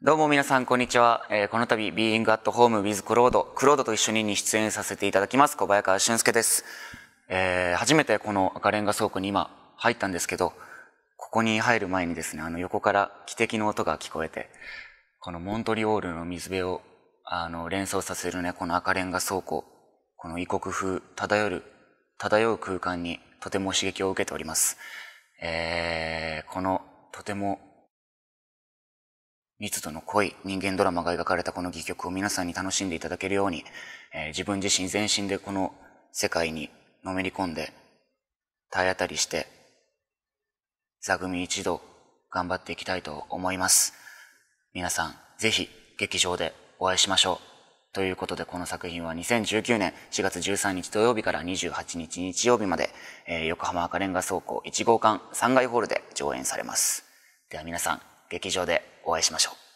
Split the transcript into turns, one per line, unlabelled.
どうも皆さん、こんにちは。えー、この度、Being at Home with Cloud、クロードと一緒にに出演させていただきます、小早川俊介です。えー、初めてこの赤レンガ倉庫に今入ったんですけど、ここに入る前にですね、あの横から汽笛の音が聞こえて、このモントリオールの水辺を、あの、連想させるね、この赤レンガ倉庫、この異国風漂る、漂う空間にとても刺激を受けております。えー、このとても密度の濃い人間ドラマが描かれたこの戯曲を皆さんに楽しんでいただけるように、えー、自分自身全身でこの世界にのめり込んで、体当たりして、座組一度頑張っていきたいと思います。皆さん、ぜひ劇場でお会いしましょう。ということで、この作品は2019年4月13日土曜日から28日日曜日まで、えー、横浜赤レンガ倉庫1号館3階ホールで上演されます。では皆さん、劇場でお会いしましょう。